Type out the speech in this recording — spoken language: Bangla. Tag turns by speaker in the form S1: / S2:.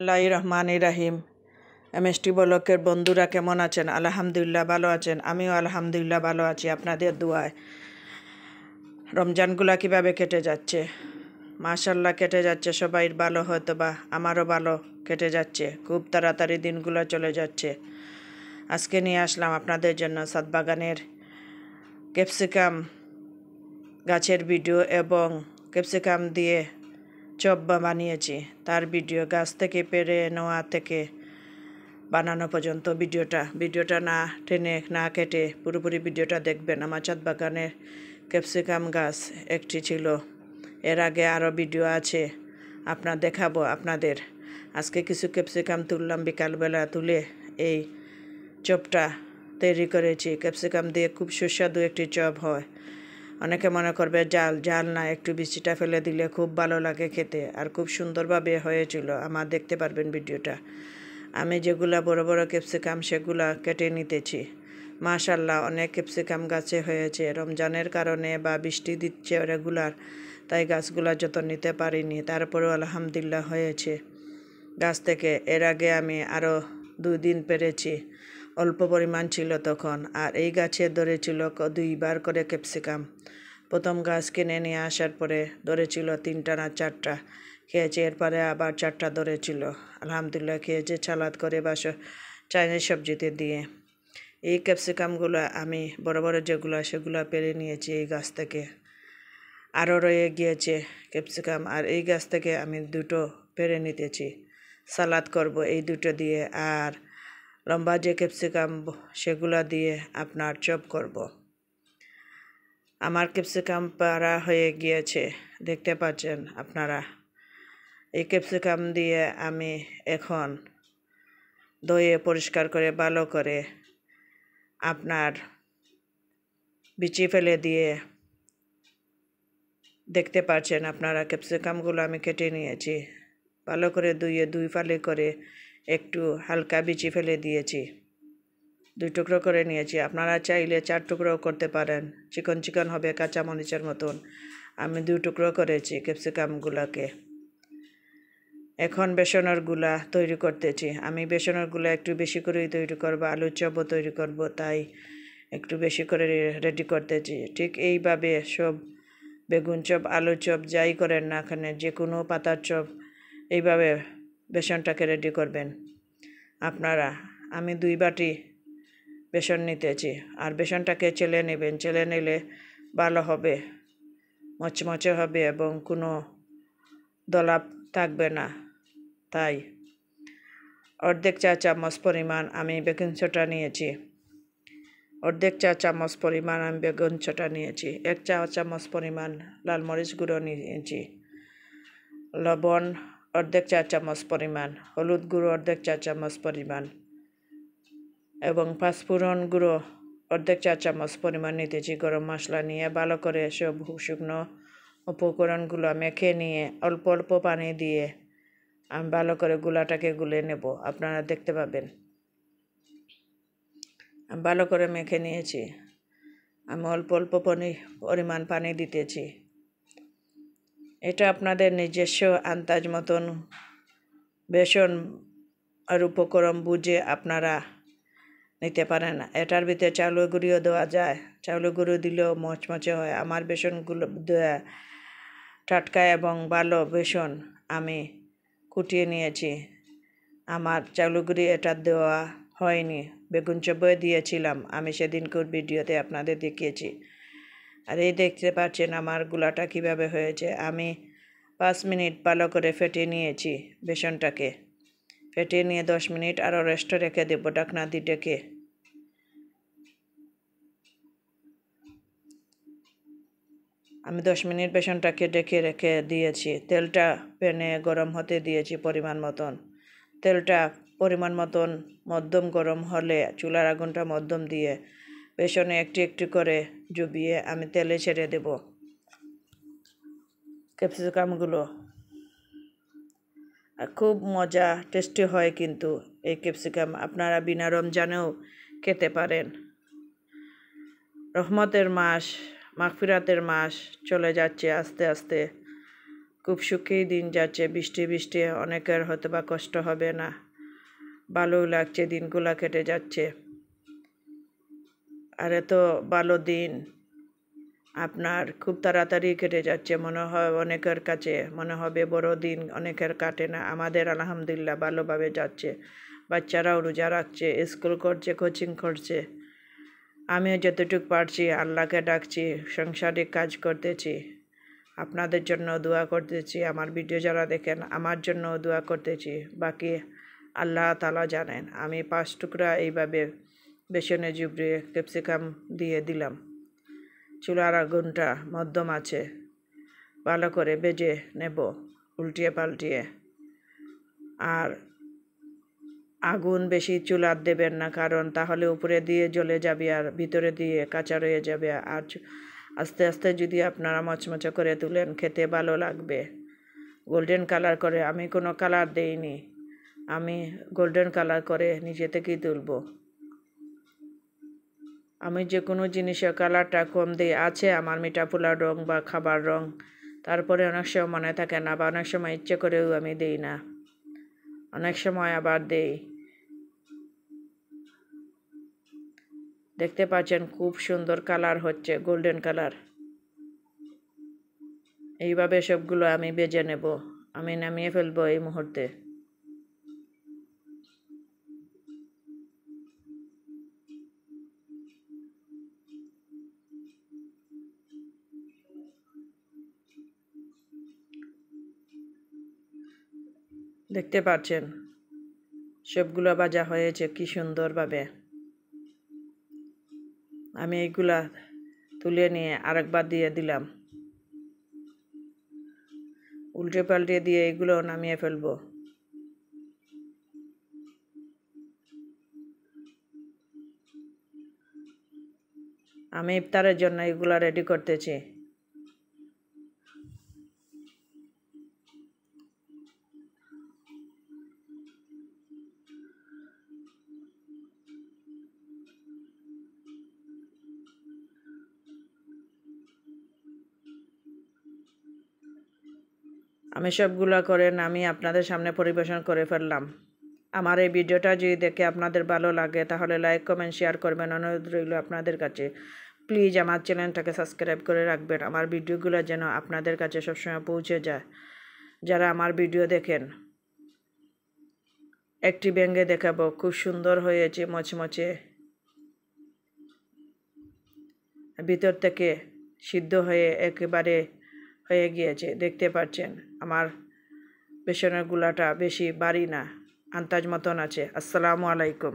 S1: আল্লাহ রহমান এস এমএসটি বলকের বন্ধুরা কেমন আছেন আলহামদুলিল্লাহ ভালো আছেন আমিও আলহামদুলিল্লাহ ভালো আছি আপনাদের দোয়ায় রমজানগুলা কিভাবে কেটে যাচ্ছে মাশাল্লাহ কেটে যাচ্ছে সবাই ভালো হয়তো বা আমারও ভালো কেটে যাচ্ছে খুব তাড়াতাড়ি দিনগুলো চলে যাচ্ছে আজকে নিয়ে আসলাম আপনাদের জন্য সাতবাগানের ক্যাপসিকাম গাছের ভিডিও এবং ক্যাপসিকাম দিয়ে চব্বা বানিয়েছি তার ভিডিও গাছ থেকে পেরে নেওয়া থেকে বানানো পর্যন্ত ভিডিওটা ভিডিওটা না টেনে না কেটে পুরোপুরি ভিডিওটা দেখবেন আমার চাঁদ বাগানের ক্যাপসিকাম গাছ একটি ছিল এর আগে আরও ভিডিও আছে আপনার দেখাবো আপনাদের আজকে কিছু ক্যাপসিকাম তুললাম বিকালবেলা তুলে এই চপটা তৈরি করেছি ক্যাপসিকাম দিয়ে খুব সুস্বাদু একটি চপ হয় অনেকে মনে করবে জাল জাল না একটু বিচিটা ফেলে দিলে খুব ভালো লাগে খেতে আর খুব সুন্দরভাবে হয়েছিল আমার দেখতে পারবেন ভিডিওটা আমি যেগুলো বড় বড় ক্যাপসিকাম সেগুলা কেটে নিতেছি মাশাল্লাহ অনেক ক্যাপসিকাম গাছে হয়েছে রমজানের কারণে বা বৃষ্টি দিচ্ছে রেগুলার তাই গাছগুলা যত নিতে পারিনি তারপরেও আলহামদুলিল্লাহ হয়েছে গাছ থেকে এর আগে আমি আরও দুই দিন পেরেছি অল্প পরিমাণ ছিল তখন আর এই গাছে ধরেছিল দুইবার করে ক্যাপসিকাম প্রথম গাছ কিনে নিয়ে আসার পরে ধরেছিল তিনটা না চারটা খেয়েছে এরপরে আবার চারটা ধরেছিল আলহামদুলিল্লাহ খেয়েছে ছালাদ করে বাস চাইনিজ সবজিতে দিয়ে এই ক্যাপসিকামগুলো আমি বড় বড় যেগুলো সেগুলো পেরে নিয়েছি এই গাছ থেকে আরও রয়ে গিয়েছে ক্যাপসিকাম আর এই গাছ থেকে আমি দুটো পেরে নিতেছি সালাদ করব এই দুটো দিয়ে আর লম্বা যে ক্যাপসিকাম সেগুলো দিয়ে আপনার চপ করব আমার ক্যাপসিকাম পাড়া হয়ে গিয়েছে দেখতে পাচ্ছেন আপনারা এই ক্যাপসিকাম দিয়ে আমি এখন দইয়ে পরিষ্কার করে ভালো করে আপনার বিচি ফেলে দিয়ে দেখতে পাচ্ছেন আপনারা ক্যাপসিকামগুলো আমি কেটে নিয়েছি ভালো করে দুইয়ে দুই ফালি করে একটু হালকা বিচি ফেলে দিয়েছি দুই টুকরো করে নিয়েছি আপনারা চাইলে চার টুকরোও করতে পারেন চিকন চিকন হবে কাঁচা মরিচের মতন আমি দুই টুকরো করেছি ক্যাপসিকামগুলোকে এখন বেসনের গুলা তৈরি করতেছি আমি বেসনের গুলা একটু বেশি করেই তৈরি করব আলুর চপও তৈরি করব তাই একটু বেশি করে রেডি করতেছি ঠিক এইভাবে সব বেগুন চপ আলু চপ যাই করেন না এখানে যে কোনো পাতার চপ এইভাবে বেসনটাকে রেডি করবেন আপনারা আমি দুই বাটি বেসন নিতেছি আর বেসনটাকে চেলে নেবেন চেলে নিলে ভালো হবে মচমচে হবে এবং কোনো দলাপ থাকবে না তাই অর্ধেক চা চামচ পরিমাণ আমি বেগুন ছোটা নিয়েছি অর্ধেক চা চামচ পরিমাণ আমি বেগুন ছোটা নিয়েছি এক চা চামচ পরিমাণ লাল মরিচ গুঁড়ো নিয়েছি লবণ অর্ধেক চা চামচ পরিমাণ হলুদ গুঁড়ো অর্ধেক চা চামচ পরিমাণ এবং পাঁচফোড়ন গুঁড়ো অর্ধেক চা চামচ পরিমাণ নিতেছি গরম মশলা নিয়ে ভালো করে সব শুকনো উপকরণগুলো মেখে নিয়ে অল্প অল্প পানি দিয়ে আমি ভালো করে গুলাটাকে গুলে নেব আপনারা দেখতে পাবেন ভালো করে মেখে নিয়েছি আমি অল্প অল্প পরিমাণ পানি দিতেছি এটা আপনাদের নিজস্ব আন্দাজ মতন বেসন আর উপকরণ বুঝে আপনারা নিতে পারেন এটার ভিতরে চাউল গুঁড়িও দেওয়া যায় চাউল গুঁড়ো দিলেও মচমচে হয় আমার বেসনগুলো টাটকা এবং ভালো বেসন আমি কুটিয়ে নিয়েছি আমার চাউল গুঁড়ি এটা দেওয়া হয়নি বেগুন চব্বই দিয়েছিলাম আমি সেদিনকার ভিডিওতে আপনাদের দেখিয়েছি আর এই দেখতে পাচ্ছেন আমার গুলাটা কিভাবে হয়েছে আমি পাঁচ মিনিট ভালো করে ফেটে নিয়েছি বেসনটাকে ফেটিয়ে নিয়ে দশ মিনিট আরও রেস্ট রেখে দেবো ডাকনা দি ডেকে আমি দশ মিনিট বেসনটাকে ডেকে রেখে দিয়েছি তেলটা প্যানে গরম হতে দিয়েছি পরিমাণ মতন তেলটা পরিমাণ মতন মধ্যম গরম হলে চুলার আগুনটা মধ্যম দিয়ে বেসনে একটি একটি করে জুবিয়ে আমি তেলে ছেড়ে দেব ক্যাপসিকামগুলো আর খুব মজা টেস্টি হয় কিন্তু এই ক্যাপসিকাম আপনারা বিনা রমজানেও খেতে পারেন রহমতের মাস মাগফিরাতের মাস চলে যাচ্ছে আস্তে আস্তে খুব সুখেই দিন যাচ্ছে বৃষ্টি বৃষ্টি অনেকের হয়তো বা কষ্ট হবে না ভালোও লাগছে দিনগুলা কেটে যাচ্ছে আর এত ভালো দিন আপনার খুব তাড়াতাড়ি কেটে যাচ্ছে মনে হয় অনেকের কাছে মনে হবে বড় দিন অনেকের কাটে না আমাদের আলহামদুলিল্লাহ ভালোভাবে যাচ্ছে বাচ্চারাও রোজা রাখছে স্কুল করছে কোচিং করছে আমিও যতটুকু পারছি আল্লাহকে ডাকছি সাংসারিক কাজ করতেছি আপনাদের জন্য দোয়া করতেছি আমার ভিডিও যারা দেখেন আমার জন্য দোয়া করতেছি বাকি আল্লাহ তালা জানেন আমি পাঁচ টুকরা এইভাবে বেসনে জুবড়ে ক্যাপসিকাম দিয়ে দিলাম চুলার আগুনটা মধ্যম আছে ভালো করে বেজে নেব উল্টিয়ে পাল্টিয়ে আর আগুন বেশি চুলার দেবেন না কারণ তাহলে উপরে দিয়ে জ্বলে যাবে আর ভিতরে দিয়ে কাঁচা রয়ে যাবে আর আস্তে আস্তে যদি আপনারা মচমচে করে তুলেন খেতে ভালো লাগবে গোল্ডেন কালার করে আমি কোনো কালার দেইনি আমি গোল্ডেন কালার করে নিজে থেকেই তুলব আমি যে কোনো জিনিসের কালারটা কম দিই আছে আমার মিঠা পোলার রঙ বা খাবার রং তারপরে অনেক সময় মনে থাকে না বা অনেক সময় ইচ্ছে করেও আমি দিই না অনেক সময় আবার দেই দেখতে পাচ্ছেন খুব সুন্দর কালার হচ্ছে গোল্ডেন কালার এইভাবে সবগুলো আমি বেজে নেব আমি নামিয়ে ফেলবো এই মুহূর্তে দেখতে পাচ্ছেন সবগুলো ভাজা হয়েছে কি সুন্দরভাবে আমি এইগুলা তুলে নিয়ে আরেকবার দিয়ে দিলাম উল্টে পাল্টে দিয়ে এইগুলো নামিয়ে ফেলবো আমি ইফতারের জন্য এগুলো রেডি করতেছি আমি সবগুলো করে আমি আপনাদের সামনে পরিবেশন করে ফেললাম আমার এই ভিডিওটা যদি দেখে আপনাদের ভালো লাগে তাহলে লাইক কমেন্ট শেয়ার করবেন অনুরোধ রইল আপনাদের কাছে প্লিজ আমার চ্যানেলটাকে সাবস্ক্রাইব করে রাখবেন আমার ভিডিওগুলো যেন আপনাদের কাছে সবসময় পৌঁছে যায় যারা আমার ভিডিও দেখেন একটি ব্যাঙ্গে দেখাবো খুব সুন্দর হয়েছে মচমচে ভিতর থেকে সিদ্ধ হয়ে একেবারে হয়ে গিয়েছে দেখতে পাচ্ছেন আমার বেসনের গুলাটা বেশি বাড়ি না আন্তাজ মতন আছে আসসালামু আলাইকুম